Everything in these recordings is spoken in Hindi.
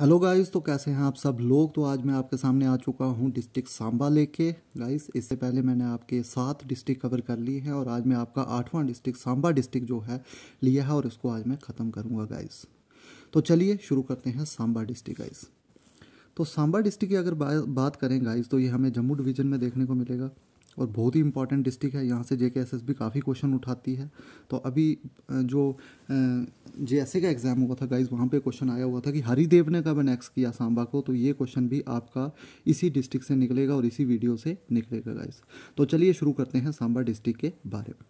हेलो गाइस तो कैसे हैं आप सब लोग तो आज मैं आपके सामने आ चुका हूं डिस्ट्रिक्ट सांबा लेके गाइस इससे पहले मैंने आपके सात डिस्ट्रिक्ट कवर कर ली है और आज मैं आपका आठवां डिस्ट्रिक्ट सांबा डिस्ट्रिक्ट जो है लिया है और इसको आज मैं ख़त्म करूंगा गाइस तो चलिए शुरू करते हैं सांबा डिस्ट्रिक्ट गाइस तो सांबा डिस्ट्रिक्ट की अगर बात करें गाइज तो ये हमें जम्मू डिवीज़न में देखने को मिलेगा और बहुत ही इंपॉर्टेंट डिस्ट्रिक्ट है यहाँ से जे के एस एस भी काफ़ी क्वेश्चन उठाती है तो अभी जो जे एस ए का एग्ज़ाम हुआ था गाइज वहाँ पे क्वेश्चन आया हुआ था कि हरिदेव ने कब नेक्स किया सांबा को तो ये क्वेश्चन भी आपका इसी डिस्ट्रिक्ट से निकलेगा और इसी वीडियो से निकलेगा गाइज तो चलिए शुरू करते हैं सांबा डिस्ट्रिक्ट के बारे में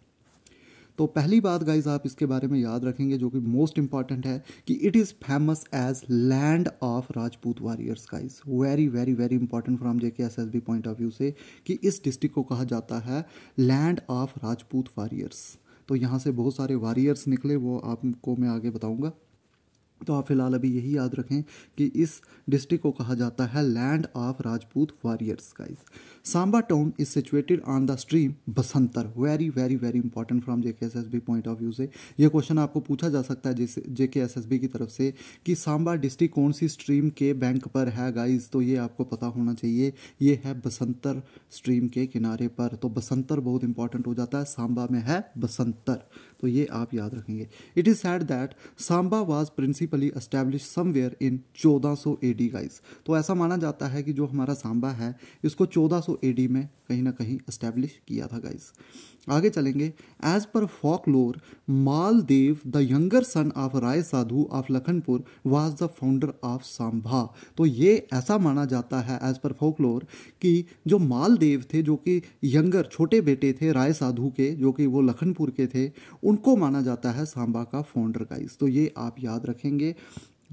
तो पहली बात गाइज आप इसके बारे में याद रखेंगे जो कि मोस्ट इंपॉर्टेंट है कि it is famous as land of Rajput warriors guys very very very important from J K S S B point of view से कि इस डिस्ट्रिक्ट को कहा जाता है लैंड ऑफ राजपूत वॉरियर्स तो यहाँ से बहुत सारे वॉरियर्स निकले वो आपको मैं आगे बताऊँगा तो आप फिलहाल अभी यही याद रखें कि इस डिस्ट्रिक्ट को कहा जाता है land of Rajput warriors guys Samba town is situated on the stream Basantar very very very important from J K S S B point of view से यह क्वेश्चन आपको पूछा जा सकता है जैसे जे के एस एस बी की तरफ से कि सांबा डिस्ट्रिक्ट कौन सी स्ट्रीम के बैंक पर है गाइज तो ये आपको पता होना चाहिए ये है बसंतर स्ट्रीम के किनारे पर तो बसंतर बहुत इंपॉर्टेंट हो जाता है सांबा में है बसंतर तो ये आप याद रखेंगे it is said that Samba was principally established somewhere in 1400 सौ एडी गाइस तो ऐसा माना जाता है कि जो हमारा सांबा है इसको 1400 एडी में कहीं ना कहीं अस्टैब्लिश किया था गाइस आगे चलेंगे as per folklore Maldev the younger son of Rai Sadhu of Lakhanpur was the founder of Samba तो ये ऐसा माना जाता है एज पर फॉक लोर कि जो मालदेव थे जो कि यंगर छोटे बेटे थे राय साधु के जो कि वो लखनपुर के थे उनको माना जाता है सांबा का फाउंडर गाइस तो ये आप याद रखेंगे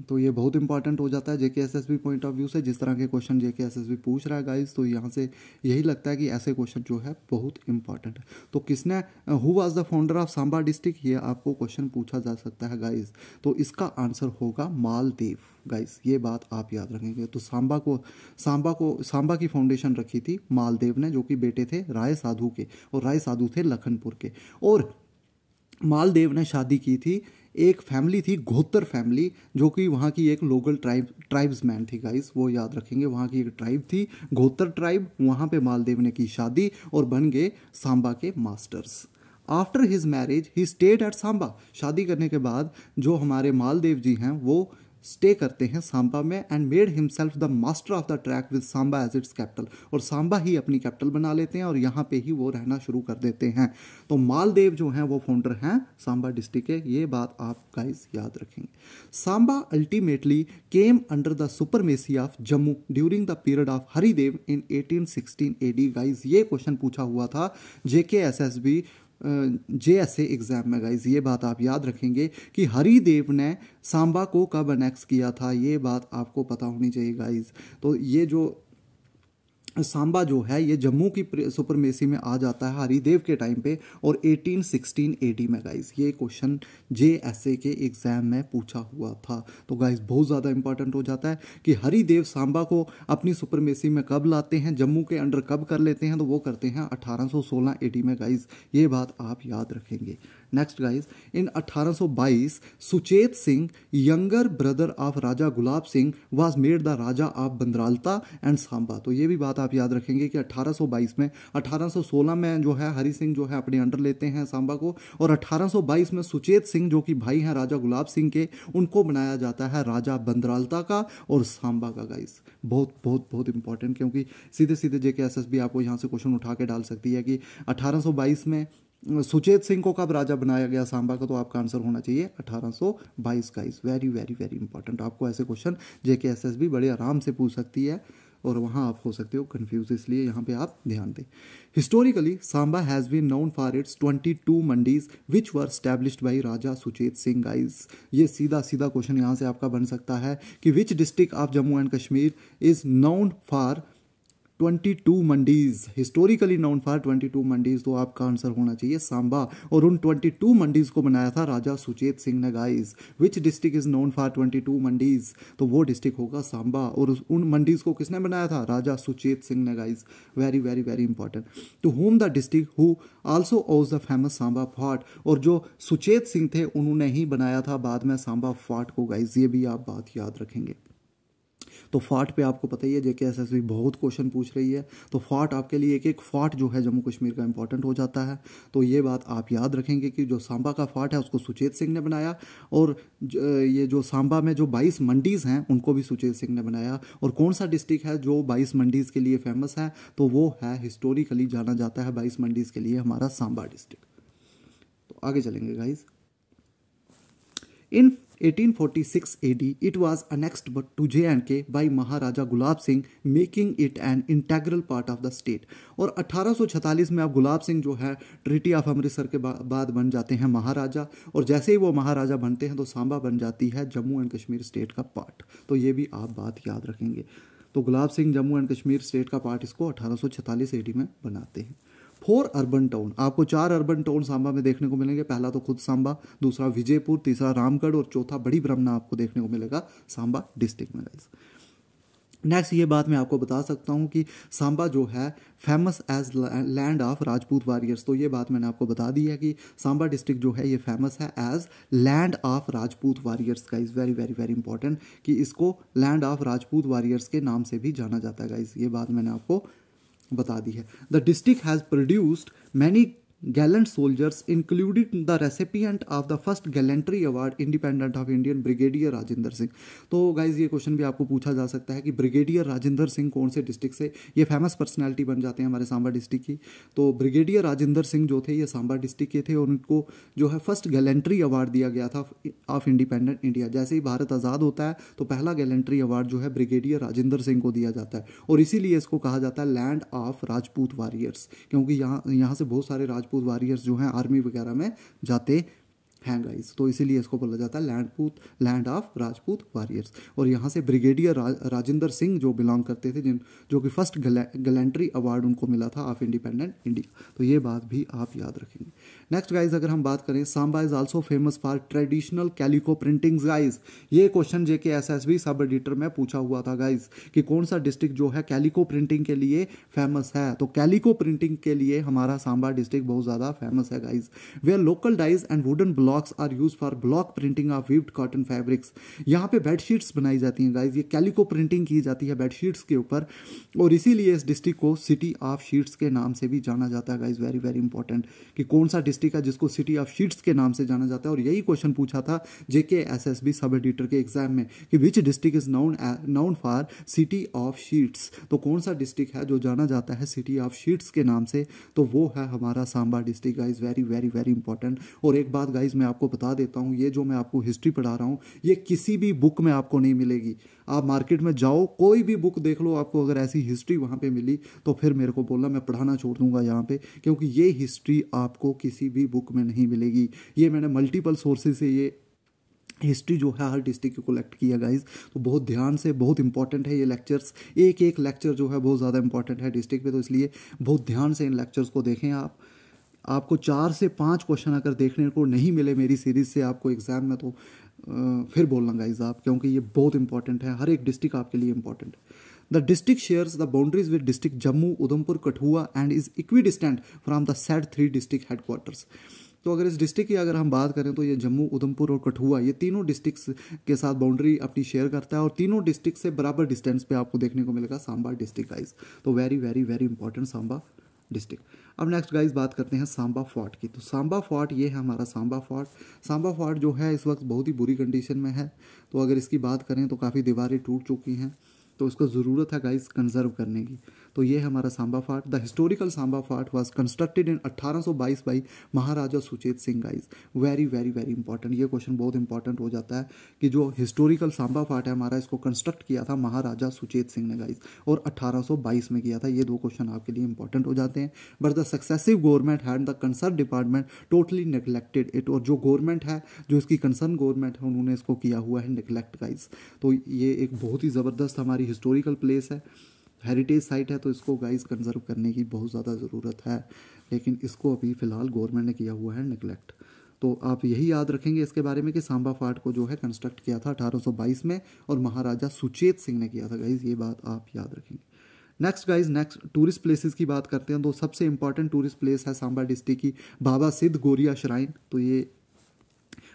तो ये बहुत इंपॉर्टेंट हो जाता है जेके S S B point of view से जिस तरह के क्वेश्चन जेके एस एस बी पूछ रहा है गाइस तो यहाँ से यही लगता है कि ऐसे क्वेश्चन जो है बहुत इंपॉर्टेंट है तो किसने who was the founder of Samba district ये आपको क्वेश्चन पूछा जा सकता है गाइस तो इसका आंसर होगा मालदेव गाइस ये बात आप याद रखेंगे तो सांबा को सांबा को सांबा की फाउंडेशन रखी थी मालदेव ने जो कि बेटे थे राय साधु के और राय साधु थे लखनपुर के और मालदेव ने शादी की थी एक फैमिली थी घोत्तर फैमिली जो कि वहाँ की एक लोकल ट्राइब ट्राइब्समैन थी गाइस वो याद रखेंगे वहाँ की एक ट्राइब थी घोत्तर ट्राइब वहाँ पे मालदेव ने की शादी और बन गए सांबा के masters after his marriage he stayed at Samba शादी करने के बाद जो हमारे मालदेव जी हैं वो स्टे करते हैं सांबा में and made himself the master of the track with Samba as its capital और सांबा ही अपनी कैपिटल बना लेते हैं और यहाँ पे ही वो रहना शुरू कर देते हैं तो मालदेव जो हैं वो फाउंडर हैं सांबा डिस्ट्रिक्ट के ये बात आप गाइस याद रखेंगे Samba ultimately came under the supremacy of Jammu during the period of Haridev in eighteen sixteen guys ये क्वेश्चन पूछा हुआ था JK S S B J S exam में गाइज ये बात आप याद रखेंगे कि हरिदेव ने सांबा को कब अनेक्स किया था ये बात आपको पता होनी चाहिए गाइज तो ये जो सांबा जो है ये जम्मू की सुपरमेसी में आ जाता है हरिदेव के टाइम पे और 1816 एडी में गाइज ये क्वेश्चन जे एस ए के एग्ज़ाम में पूछा हुआ था तो गाइज बहुत ज़्यादा इंपॉर्टेंट हो जाता है कि हरिदेव सांबा को अपनी सुपरमेसी में कब लाते हैं जम्मू के अंडर कब कर लेते हैं तो वो करते हैं 1816 सोलह में गाइज ये बात आप याद रखेंगे next guys in 1822 Suchet Singh younger brother of Raja Gulab Singh was made the Raja of Bandralta and Samba तो ये भी बात आप याद रखेंगे कि 1822 में 1816 में जो है हरि सिंह जो है अपने अंडर लेते हैं सांबा को और 1822 में सुचेत सिंह जो कि भाई हैं राजा गुलाब सिंह के उनको बनाया जाता है राजा बंदरालता का और सांबा का गाइस बहुत बहुत बहुत इंपॉर्टेंट क्योंकि सीधे सीधे जे के आपको यहाँ से क्वेश्चन उठा के डाल सकती है कि अठारह में सुचेत सिंह को कब राजा बनाया गया सांबा का तो आपका आंसर होना चाहिए 1822 का is very very very important आपको ऐसे क्वेश्चन जेके एस एस बी बड़े आराम से पूछ सकती है और वहाँ आप हो सकते हो कन्फ्यूज इसलिए यहाँ पे आप ध्यान दें historically Samba has been known for its 22 mandis which were established by Raja Suchet Singh guys ये सीधा सीधा क्वेश्चन यहाँ से आपका बन सकता है कि which district of Jammu and Kashmir is known for twenty two mandis historically known for twenty two mandis तो आपका आंसर होना चाहिए सांबा और उन ट्वेंटी टू मंडीज को बनाया था राजा सुचेत सिंह ने guys which district is known for two mandis तो वो डिस्ट्रिक्ट होगा सांबा और उन मंडीज को किसने बनाया था राजा सुचेत सिंह ने guys very very very important to home the district who also owns the famous Samba fort और जो सुचेत सिंह थे उन्होंने ही बनाया था बाद में सांबा फोर्ट को गाइज ये भी आप बात याद रखेंगे तो फाट पे आपको पता ही है जेके एस बहुत क्वेश्चन पूछ रही है तो फाट आपके लिए एक एक फाट जो है जम्मू कश्मीर का इंपॉर्टेंट हो जाता है तो ये बात आप याद रखेंगे कि जो सांबा का फाट है उसको सुचेत सिंह ने बनाया और ये जो सांबा में जो बाईस मंडीज़ हैं उनको भी सुचेत सिंह ने बनाया और कौन सा डिस्ट्रिक्ट है जो बाईस मंडीज़ के लिए फेमस है तो वो है हिस्टोरिकली जाना जाता है बाईस मंडीज़ के लिए हमारा सांबा डिस्ट्रिक्ट तो आगे चलेंगे guys in 1846 AD, it was annexed to J&K by Maharaja Gulab Singh, making it an integral part of the state. और 1846 में अब गुलाब सिंह जो है ट्रिटी ऑफ अमृतसर के बा, बाद बन जाते हैं महाराजा और जैसे ही वो महाराजा बनते हैं तो सांबा बन जाती है जम्मू एंड कश्मीर स्टेट का पार्ट तो ये भी आप बात याद रखेंगे तो गुलाब सिंह जम्मू एंड कश्मीर स्टेट का पार्ट इसको 1846 डी में बनाते हैं फोर अर्बन टाउन आपको चार अर्बन टाउन सांबा में देखने को मिलेंगे पहला तो खुद सांबा दूसरा विजयपुर तीसरा रामगढ़ और चौथा बड़ी ब्रह्मा आपको देखने को मिलेगा सांबा डिस्ट्रिक्ट में गाइस नेक्स्ट ये बात मैं आपको बता सकता हूँ कि सांबा जो है famous as land of Rajput warriors तो ये बात मैंने आपको बता दी है कि सांबा डिस्ट्रिक्ट जो है ये फेमस है as land of Rajput warriors का is very very very important कि इसको लैंड ऑफ राजपूत वारियर्स के नाम से भी जाना जाता है गाइज ये बात मैंने आपको बता दी है the district has produced many gallant soldiers including the recipient of the first gallantry award independent of Indian brigadier Rajendra Singh तो गाइज ये क्वेश्चन भी आपको पूछा जा सकता है कि ब्रिगेडियर राजेंद्र सिंह कौन से डिस्ट्रिक्ट से ये फेमस पर्सनैलिटी बन जाते हैं हमारे सांबा डिस्ट्रिक्ट की तो ब्रिगेडियर राजेंद्र सिंह जो थे ये सांबा डिस्ट्रिक्ट के थे और उनको जो है फर्स्ट गैलेंट्री अवार्ड दिया गया था ऑफ इंडिपेंडेंट इंडिया जैसे ही भारत आज़ाद होता है तो पहला गैलेंट्री अवार्ड जो है ब्रिगेडियर राजेंद्र सिंह को दिया जाता है और इसीलिए इसको कहा जाता है लैंड ऑफ राजपूत वॉरियर्स क्योंकि यहाँ यहाँ से बहुत सारे राज राजपूत वॉरियर्स जो हैं आर्मी वगैरह में जाते हैं गाइस तो इसीलिए इसको बोला जाता है लैंडपूत लैंड ऑफ राजपूत वॉरियर्स और यहाँ से ब्रिगेडियर रा, राजेंद्र सिंह जो बिलोंग करते थे जिन जो कि फर्स्ट गलेंट्री अवार्ड उनको मिला था ऑफ इंडिपेंडेंट इंडिया तो ये बात भी आप याद रखेंगे नेक्स्ट गाइज अगर हम बात करें Samba is also famous for traditional calico printings guys ये क्वेश्चन जेके S S B sub editor में पूछा हुआ था गाइज कि कौन सा डिस्ट्रिक्ट जो है कैलिको प्रिंटिंग के लिए फेमस है तो कैलिको प्रिंटिंग के लिए हमारा सांबा डिस्ट्रिक्ट बहुत ज़्यादा फेमस है guys where local dyes and wooden blocks are used for block printing of weft cotton fabrics यहाँ पे बेडशीट्स बनाई जाती हैं गाइज ये कैलिको प्रिंटिंग की जाती है बेडशीट्स के ऊपर और इसीलिए इस डिस्ट्रिक्ट को सिटी ऑफ शीट्स के नाम से भी जाना जाता है गाइज वेरी वेरी इंपॉर्टेंट कि कौन सा डिस्ट्रिक्ट एसएसटी का जिसको सिटी ऑफ शीट्स के नाम से जाना जाता है और यही क्वेश्चन पूछा था जेके एसएसबी सब एडिटर के एग्जाम में कि which district is known known for city of sheets तो कौन सा डिस्ट्रिक्ट है जो जाना जाता है सिटी ऑफ शीट्स के नाम से तो वो है हमारा Samba district guys very very very important और एक बात गाइज मैं आपको बता देता हूँ ये जो मैं आपको हिस्ट्री पढ़ा रहा हूँ ये किसी भी बुक में आपको नहीं मिलेगी आप मार्केट में जाओ कोई भी बुक देख लो आपको अगर ऐसी हिस्ट्री वहाँ पे मिली तो फिर मेरे को बोलना मैं पढ़ाना छोड़ दूंगा यहाँ पे क्योंकि ये हिस्ट्री आपको किसी किसी भी बुक में नहीं मिलेगी ये मैंने मल्टीपल सोर्सेज से ये हिस्ट्री जो है हर डिस्ट्रिक्ट की कलेक्ट किया गाइज तो बहुत ध्यान से बहुत इंपॉर्टेंट है ये लेक्चर्स एक एक लेक्चर जो है बहुत ज़्यादा इंपॉर्टेंट है डिस्ट्रिक्ट में तो इसलिए बहुत ध्यान से इन लेक्चर्स को देखें आप आपको चार से पाँच क्वेश्चन अगर देखने को नहीं मिले मेरी सीरीज़ से आपको एग्ज़ाम में तो आ, फिर बोलना गाइज आप क्योंकि ये बहुत इंपॉर्टेंट है हर एक डिस्ट्रिक्ट आपके लिए इंपॉर्टेंट है the district shares the boundaries with district Jammu Udhampur Kathua and is equidistant from the said three district headquarters. तो अगर इस डिस्ट्रिक्ट की अगर हम बात करें तो ये जम्मू उधमपुर और कठुआ ये तीनों डिस्ट्रिक्ट के साथ बाउंड्री अपनी शेयर करता है और तीनों डिस्ट्रिक्ट से बराबर डिस्टेंस पे आपको देखने को मिलेगा सांबा डिस्ट्रिक्ट गाइज तो very very very important Samba district अब नेक्स्ट गाइज बात करते हैं सांबा फोर्ट की तो सांबा फोर्ट ये है हमारा सांबा फोर्ट सांबा फोर्ट जो है इस वक्त बहुत ही बुरी कंडीशन में है तो अगर इसकी बात करें तो काफ़ी दीवारें टूट चुकी हैं तो उसको ज़रूरत है गाइस कंजर्व करने की तो ये हमारा सांबा फाट the historical Samba fort was constructed in 1822 by Maharaja Suchet Singh guys very very very important ये क्वेश्चन बहुत इंपॉर्टेंट हो जाता है कि जो हिस्टोरिकल सांबा फाट है हमारा इसको कंस्ट्रक्ट किया था महाराजा सुचेत सिंह ने गाइज और 1822 में किया था ये दो क्वेश्चन आपके लिए इंपॉर्टेंट हो जाते हैं but the successive government had the concern department totally neglected it और जो गवर्नमेंट है जो इसकी कंसर्न गवर्नमेंट है उन्होंने इसको किया हुआ है निगलेक्ट गाइज तो ये एक बहुत ही ज़बरदस्त हमारी हिस्टोरिकल प्लेस है हेरिटेज साइट है तो इसको गाइस कंजर्व करने की बहुत ज़्यादा ज़रूरत है लेकिन इसको अभी फ़िलहाल गवर्नमेंट ने किया हुआ है निगलेक्ट तो आप यही याद रखेंगे इसके बारे में कि सांबा फाट को जो है कंस्ट्रक्ट किया था 1822 में और महाराजा सुचेत सिंह ने किया था गाइज ये बात आप याद रखेंगे next guys next tourist places की बात करते हैं तो सबसे इंपॉर्टेंट टूरिस्ट प्लेस है सांबा डिस्ट्रिक्ट की बाबा सिद्ध गोरिया श्राइन तो ये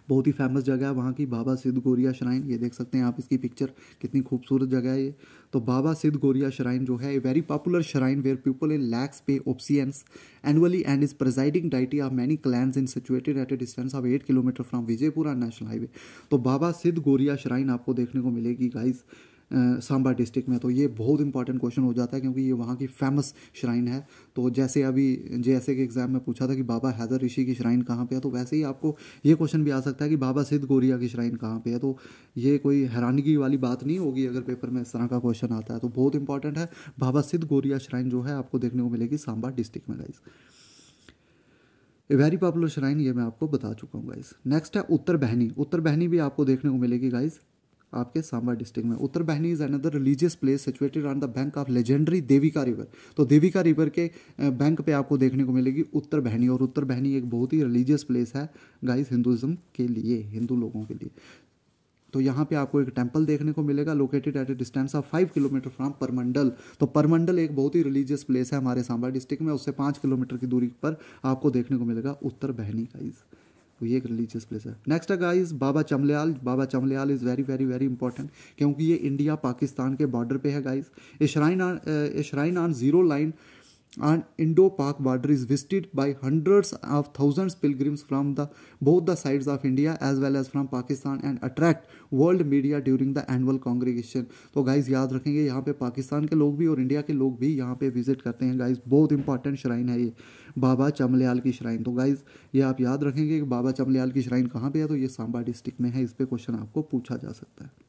बहुत ही फेमस जगह है वहाँ की बाबा सिद्ध गोरिया श्राइन ये देख सकते हैं आप इसकी पिक्चर कितनी खूबसूरत जगह है ये तो बाबा सिद्ध गोरिया श्राइन जो है a very popular shrine where people in lakhs pay obeisance annually and is presiding deity of many clans in situated at a distance of eight kilometer from Vijaypura national highway तो बाबा सिद्ध गोरिया श्राइन आपको देखने को मिलेगी गाइज़ सांबा डिस्ट्रिक्ट में तो ये बहुत इंपॉर्टेंट क्वेश्चन हो जाता है क्योंकि ये वहाँ की फेमस श्राइन है तो जैसे अभी जे के एग्ज़ाम में पूछा था कि बाबा हैदर ऋषि की श्राइन कहाँ पे है तो वैसे ही आपको ये क्वेश्चन भी आ सकता है कि बाबा सिद्ध गोरिया की श्राइन कहाँ पे है तो ये कोई हैरानगी वाली बात नहीं होगी अगर पेपर में इस तरह का क्वेश्चन आता है तो बहुत इंपॉर्टेंट है बाबा सिद्ध गोरिया श्राइन जो है आपको देखने को मिलेगी सांबा डिस्ट्रिक्ट में guys a very popular shrine ये मैं आपको बता चुका हूँ गाइज नेक्स्ट है उत्तर बहनी उत्तर बहनी भी आपको देखने को मिलेगी गाइज आपके सांबा डिस्ट्रिक्ट में Uttar Behni is another religious place situated on the bank of legendary Devika river तो देविका रिवर के बैंक पे आपको देखने को मिलेगी उत्तर बहनी और उत्तर बहनी एक बहुत ही रिलीजियस प्लेस है गाइस हिंदुज़म के लिए हिंदू लोगों के लिए तो यहाँ पे आपको एक टेम्पल देखने को मिलेगा located at a distance of five kilometer from Purmandal तो परमंडल एक बहुत ही रिलीजियस प्लेस है हमारे सांबा डिस्ट्रिक्ट में उससे पाँच किलोमीटर की दूरी पर आपको देखने को मिलेगा उत्तर बहनी गाइज तो ये एक रिलीजियस प्लेस है नेक्स्ट है guys Baba Chamliyal Baba Chamliyal is very very very important क्योंकि ये इंडिया पाकिस्तान के बॉर्डर पे है guys a shrine on a shrine on zero line and Indo-Pak border is visited by hundreds of thousands pilgrims from the both the sides of India as well as from Pakistan and attract world media during the annual congregation. तो गाइज याद रखेंगे यहाँ पे पाकिस्तान के लोग भी और इंडिया के लोग भी यहाँ पे विजिट करते हैं गाइज बहुत इंपॉर्टेंट श्राइन है ये बाबा चमलयाल की श्राइन तो guys ye aap yaad rakhenge ki baba Chamliyal ki shrine kahan pe hai to ye Samba district mein hai is pe question aapko pucha ja sakta hai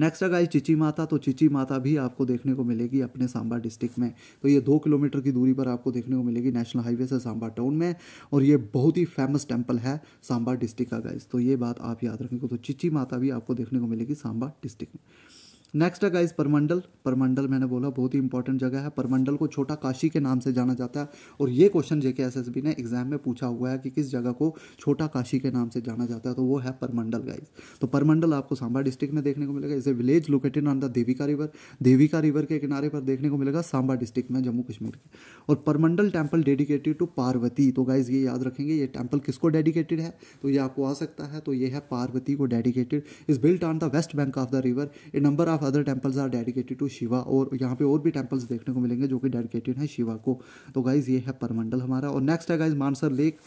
next है गाइस चिची माता तो चिची माता भी आपको देखने को मिलेगी अपने सांबा डिस्ट्रिक्ट में तो ये दो किलोमीटर की दूरी पर आपको देखने को मिलेगी नेशनल हाईवे से सांबा टाउन में और ये बहुत ही फेमस टेम्पल है सांबा डिस्ट्रिक्ट का गाइस तो ये बात आप याद रखेंगे तो चिची माता भी आपको देखने को मिलेगी सांबा डिस्ट्रिक्ट में नेक्स्ट है गाइज परमंडल परमंडल मैंने बोला बहुत ही इंपॉर्टेंट जगह है परमंडल को छोटा काशी के नाम से जाना जाता है और ये क्वेश्चन जेके एसएसबी ने एग्जाम में पूछा हुआ है कि किस जगह को छोटा काशी के नाम से जाना जाता है तो वो है परमंडल गाइज तो परमंडल आपको सांबा डिस्ट्रिक्ट में देखने को मिलेगा इसे village located on the Devika river Devika river के किनारे पर देखने को मिलेगा सांबा डिस्ट्रिक्ट में जम्मू कश्मीर के और परमंडल टेम्पल डेडिकेटेड टू पार्वती तो गाइज ये याद रखेंगे ये टेम्पल किसको डेडिकेटेड है तो ये आपको आ सकता है तो ये है पार्वती को dedicated is built on the west bank of the river a number of of other temples are dedicated to Shiva और यहाँ पे और भी टेम्पल्स देखने को मिलेंगे जो कि डेडिकेटेड हैं शिवा को तो गाइज़ ये है परमंडल हमारा और नेक्स्ट है गाइज मानसर लेक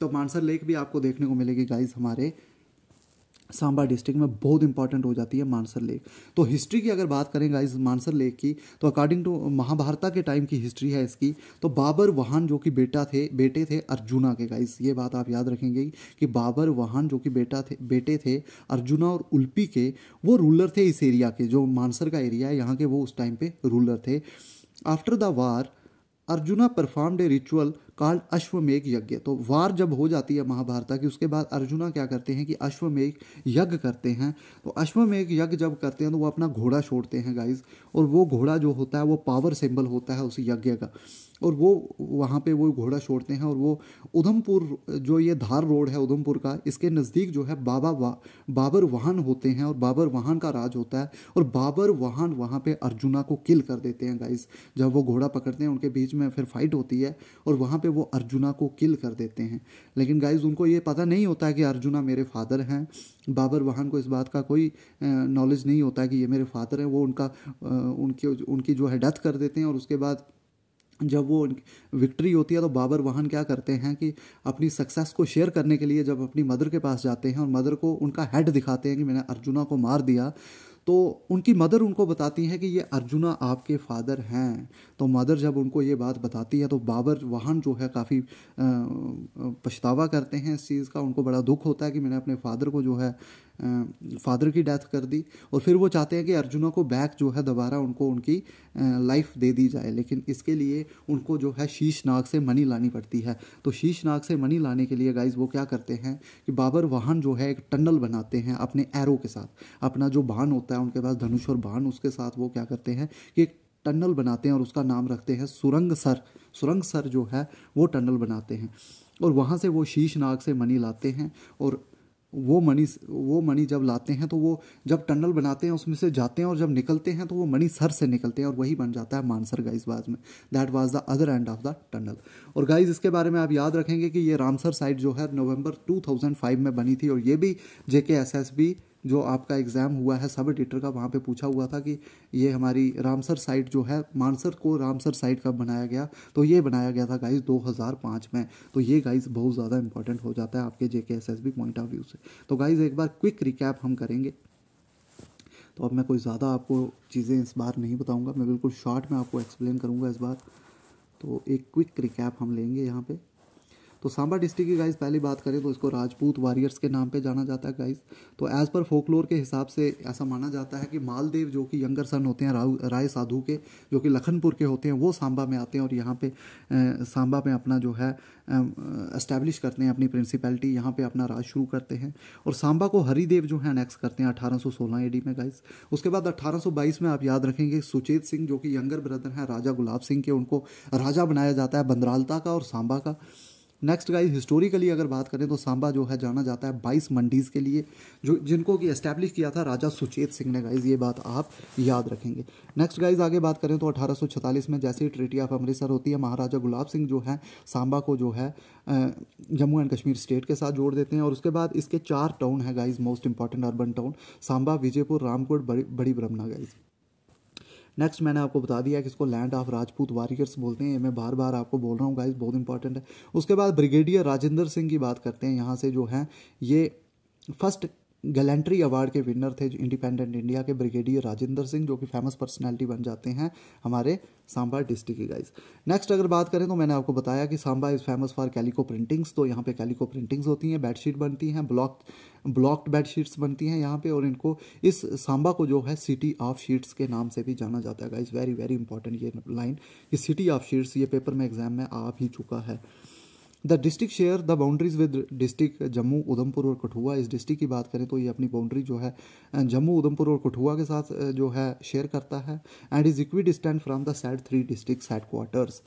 तो मानसर लेक भी आपको देखने को मिलेगी गाइज हमारे सांबा डिस्ट्रिक्ट में बहुत इंपॉर्टेंट हो जाती है मानसर लेक तो हिस्ट्री की अगर बात करें गाइस मानसर लेक की तो अकॉर्डिंग टू महाभारता के टाइम की हिस्ट्री है इसकी तो बाबर वाहन जो कि बेटा थे बेटे थे अर्जुना के गाइस ये बात आप याद रखेंगे कि बाबर वाहन जो कि बेटा थे बेटे थे अर्जुना और उल्पी के वो रूलर थे इस एरिया के जो मानसर का एरिया है यहाँ के वो उस टाइम पे रूलर थे after the war Arjuna performed a ritual call Ashwamedh यज्ञ तो वार जब हो जाती है महाभारत की उसके बाद अर्जुना क्या करते हैं कि अश्वमेघ यज्ञ करते हैं तो अश्वमेघ यज्ञ जब करते हैं तो वो अपना घोड़ा छोड़ते हैं गाइज और वो घोड़ा जो होता है वो पावर सिंबल होता है उस यज्ञ का और वो वहाँ पे वो घोड़ा छोड़ते हैं और वो उधमपुर जो ये धार रोड है उधमपुर का इसके नज़दीक जो है बाबा वा, बाबर वाहन होते हैं और बाबर वाहन का राज होता है और बाबर वाहन वहाँ पे अर्जुना को किल कर देते हैं गाइस जब वो घोड़ा पकड़ते हैं उनके बीच में फिर फाइट होती है और वहाँ पे वो अर्जुना को किल कर देते हैं लेकिन गाइज उनको ये पता नहीं होता कि अर्जुना मेरे फादर हैं बाबर वाहन को इस बात का कोई नॉलेज नहीं होता कि ये मेरे फादर हैं वो उनका उनके उनकी जो है डेथ कर देते हैं और उसके बाद जब वो विक्ट्री होती है तो बाबर वाहन क्या करते हैं कि अपनी सक्सेस को शेयर करने के लिए जब अपनी मदर के पास जाते हैं और मदर को उनका हेड दिखाते हैं कि मैंने अर्जुना को मार दिया तो उनकी मदर उनको बताती हैं कि ये अर्जुना आपके फादर हैं तो मदर जब उनको ये बात बताती है तो बाबर वाहन जो है काफ़ी पछतावा करते हैं इस चीज़ का उनको बड़ा दुख होता है कि मैंने अपने फादर को जो है फादर की डेथ कर दी और फिर वो चाहते हैं कि अर्जुना को बैक जो है दोबारा उनको उनकी लाइफ दे दी जाए लेकिन इसके लिए उनको जो है शीशनाग से मनी लानी पड़ती है तो शीशनाग से मनी लाने के लिए गाइज वो क्या करते हैं कि बाबर वाहन जो है एक टनल बनाते हैं अपने एरो के साथ अपना जो बाण होता है उनके पास धनुष और बाण उसके साथ वो क्या करते हैं कि एक टनल बनाते हैं और उसका नाम रखते हैं सुरंग सर सुरंग सर जो है वो टनल बनाते हैं और वहाँ से वो शीशनाग से मनी लाते हैं और वो मनी वो मनी जब लाते हैं तो वो जब टनल बनाते हैं उसमें से जाते हैं और जब निकलते हैं तो वो मनी सर से निकलते हैं और वही बन जाता है मानसर गाइज बाज़ में that was the other end of the tunnel और गाइज इसके बारे में आप याद रखेंगे कि ये रामसर साइट जो है नवंबर 2005 में बनी थी और ये भी जे के एस एस बी जो आपका एग्ज़ाम हुआ है सब एडिटर का वहाँ पे पूछा हुआ था कि ये हमारी रामसर साइट जो है मानसर को रामसर साइट कब बनाया गया तो ये बनाया गया था गाइज 2005 में तो ये गाइज बहुत ज़्यादा इंपॉर्टेंट हो जाता है आपके J K S S B point of view से तो गाइज एक बार क्विक रिकैप हम करेंगे तो अब मैं कोई ज़्यादा आपको चीज़ें इस बार नहीं बताऊँगा मैं बिल्कुल शॉर्ट में आपको एक्सप्लेन करूँगा इस बार तो एक क्विक रिकैप हम लेंगे यहाँ पर तो सांबा डिस्ट्रिक्ट की गाइज पहली बात करें तो इसको राजपूत वॉरियर्स के नाम पे जाना जाता है गाइज तो एज़ पर फोकलोर के हिसाब से ऐसा माना जाता है कि मालदेव जो कि यंगर सन होते हैं राय साधु के जो कि लखनपुर के होते हैं वो सांबा में आते हैं और यहाँ पे सांबा में अपना जो है इस्टेब्लिश करते हैं अपनी प्रिंसिपैलिटी यहाँ पर अपना राज शुरू करते हैं और सांबा को हरिदेव जो है नेक्स्ट करते हैं 1816 एडी में गाइस उसके बाद बाईस में आप याद रखेंगे सुचेत सिंह जो कि यंगर ब्रदर हैं राजा गुलाब सिंह के उनको राजा बनाया जाता है बंदरालता का और सांबा का नेक्स्ट गाइस हिस्टोरिकली अगर बात करें तो सांबा जो है जाना जाता है बाईस मंडीज़ के लिए जो जिनको कि इस्टेब्लिश किया था राजा सुचेत सिंह ने गाइज ये बात आप याद रखेंगे नेक्स्ट गाइज आगे बात करें तो अठारह में जैसे ही ट्रिटी ऑफ अमृतसर होती है महाराजा गुलाब सिंह जो है सांबा को जो है जम्मू एंड कश्मीर स्टेट के साथ जोड़ देते हैं और उसके बाद इसके चार टाउन है guys most important urban town Samba Vijaypur Rampur Bari Bari Brahma guys next मैंने आपको बता दिया कि इसको लैंड ऑफ राजपूत वारियर्स बोलते हैं मैं बार बार आपको बोल रहा हूँ गाइज बहुत इंपॉर्टेंट है उसके बाद ब्रिगेडियर राजेंद्र सिंह की बात करते हैं यहाँ से जो है ये फर्स्ट गैलेंट्री अवार्ड के विनर थे जो इंडिपेंडेंट इंडिया के ब्रिगेडियर राजेंद्र सिंह जो कि फेमस पर्सनैलिटी बन जाते हैं हमारे सांबा डिस्ट्रिक्ट की गाइज नेक्स्ट अगर बात करें तो मैंने आपको बताया कि Samba is famous for calico printings तो यहाँ पे कैलिको प्रिंटिंग्स होती हैं बेडशीट बनती हैं ब्लॉक ब्लॉक्ड बेडशीट्स बनती हैं यहाँ पे और इनको इस सांबा को जो है सिटी ऑफ शीट्स के नाम से भी जाना जाता है गाइज वेरी वेरी इंपॉर्टेंट ये लाइन कि सिटी ऑफ शीट्स ये पेपर में एग्जाम में आ भी चुका है the district share the boundaries with district Jammu Udhampur और कठुआ इस डिस्ट्रिक्ट की बात करें तो ये अपनी बाउंड्री जो है जम्मू उधमपुर और कठुआ के साथ जो है शेयर करता है and is equidistant from the said three district headquarters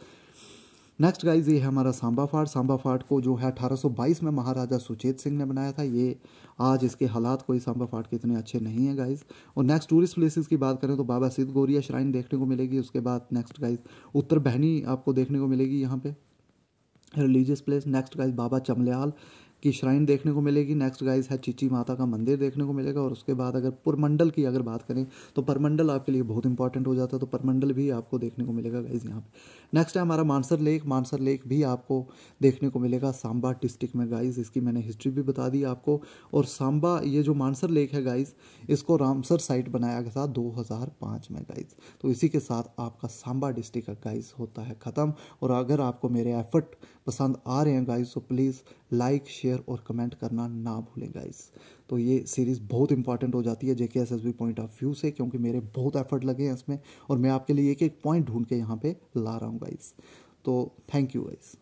next guys ये है हमारा सांबा फाट सांबा फाट को जो है 1822 में महाराजा सुचेत सिंह ने बनाया था ये आज इसके हालात कोई सांबा फाट के इतने अच्छे नहीं है गाइज और नेक्स्ट टूरिस्ट प्लेसेस की बात करें तो बाबा सिद्ध गोरिया श्राइन देखने को मिलेगी उसके बाद नेक्स्ट गाइज उत्तर बहनी आपको देखने को मिलेगी यहाँ पर religious place next guys Baba Chamliyal की श्राइन देखने को मिलेगी नेक्स्ट गाइज है चिची माता का मंदिर देखने को मिलेगा और उसके बाद अगर पुरमंडल की अगर बात करें तो परमंडल आपके लिए बहुत इंपॉर्टेंट हो जाता है तो परमंडल भी आपको देखने को मिलेगा गाइज यहाँ पे नेक्स्ट है हमारा मानसर लेक मानसर लेक भी आपको देखने को मिलेगा सांबा डिस्ट्रिक्ट में गाइज इसकी मैंने हिस्ट्री भी बता दी आपको और सांबा ये जो मानसर लेक है गाइज इसको रामसर साइट बनाया गया था दो में गाइज तो इसी के साथ आपका सांबा डिस्ट्रिक्ट का गाइज होता है ख़त्म और अगर आपको मेरे एफर्ट पसंद आ रहे हैं गाइस तो प्लीज़ लाइक शेयर और कमेंट करना ना भूलें गाइस तो ये सीरीज़ बहुत इंपॉर्टेंट हो जाती है जेके S S B point of view से क्योंकि मेरे बहुत एफर्ट लगे हैं इसमें और मैं आपके लिए एक एक पॉइंट ढूंढ के यहाँ पर ला रहा हूँ गाइस तो थैंक यू गाइज़